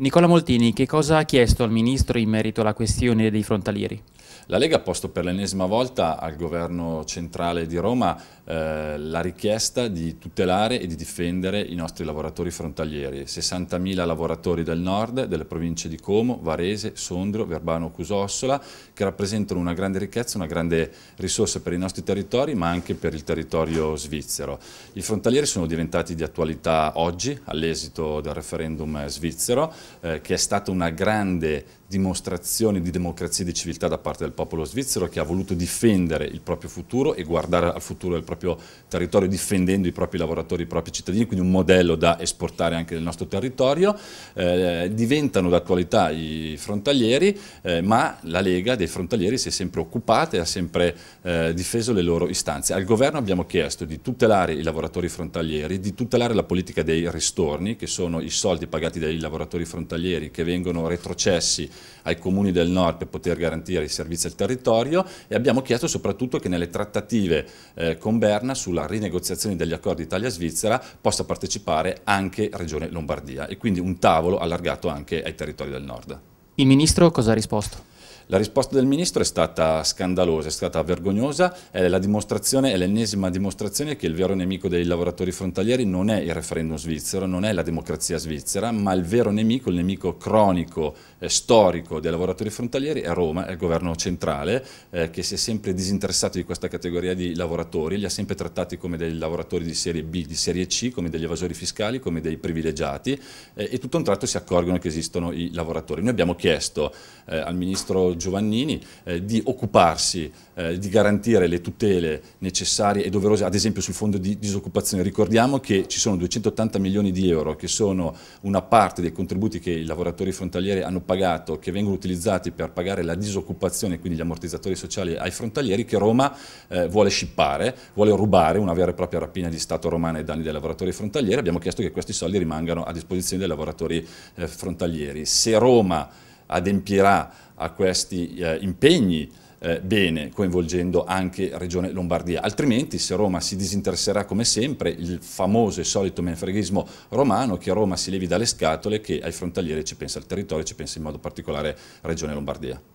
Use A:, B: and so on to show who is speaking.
A: Nicola Moltini, che cosa ha chiesto al Ministro in merito alla questione dei frontalieri? La Lega ha posto per l'ennesima volta al governo centrale di Roma eh, la richiesta di tutelare e di difendere i nostri lavoratori frontalieri, 60.000 lavoratori del nord, delle province di Como, Varese, Sondrio, Verbano, Cusossola, che rappresentano una grande ricchezza, una grande risorsa per i nostri territori ma anche per il territorio svizzero. I frontalieri sono diventati di attualità oggi all'esito del referendum svizzero, eh, che è stata una grande dimostrazioni di democrazia e di civiltà da parte del popolo svizzero che ha voluto difendere il proprio futuro e guardare al futuro del proprio territorio difendendo i propri lavoratori, i propri cittadini, quindi un modello da esportare anche nel nostro territorio. Eh, diventano d'attualità i frontalieri, eh, ma la Lega dei frontalieri si è sempre occupata e ha sempre eh, difeso le loro istanze. Al governo abbiamo chiesto di tutelare i lavoratori frontalieri, di tutelare la politica dei ristorni, che sono i soldi pagati dai lavoratori frontalieri che vengono retrocessi ai comuni del nord per poter garantire i servizi al territorio e abbiamo chiesto soprattutto che nelle trattative eh, con Berna sulla rinegoziazione degli accordi Italia-Svizzera possa partecipare anche Regione Lombardia e quindi un tavolo allargato anche ai territori del nord. Il Ministro cosa ha risposto? La risposta del Ministro è stata scandalosa, è stata vergognosa, è la dimostrazione, è l'ennesima dimostrazione che il vero nemico dei lavoratori frontalieri non è il referendum svizzero, non è la democrazia svizzera, ma il vero nemico, il nemico cronico, e eh, storico dei lavoratori frontalieri è Roma, è il governo centrale eh, che si è sempre disinteressato di questa categoria di lavoratori, li ha sempre trattati come dei lavoratori di serie B, di serie C, come degli evasori fiscali, come dei privilegiati eh, e tutto un tratto si accorgono che esistono i lavoratori. Noi abbiamo chiesto eh, al Ministro Giovannini, eh, di occuparsi eh, di garantire le tutele necessarie e doverose, ad esempio sul fondo di disoccupazione. Ricordiamo che ci sono 280 milioni di euro che sono una parte dei contributi che i lavoratori frontalieri hanno pagato, che vengono utilizzati per pagare la disoccupazione, quindi gli ammortizzatori sociali ai frontalieri, che Roma eh, vuole scippare, vuole rubare una vera e propria rapina di Stato romana ai danni dei lavoratori frontalieri. Abbiamo chiesto che questi soldi rimangano a disposizione dei lavoratori eh, frontalieri. Se Roma adempirà a questi eh, impegni eh, bene, coinvolgendo anche Regione Lombardia. Altrimenti, se Roma si disinteresserà come sempre, il famoso e solito menfreghismo romano, che a Roma si levi dalle scatole, che ai frontalieri ci pensa il territorio, ci pensa in modo particolare Regione Lombardia.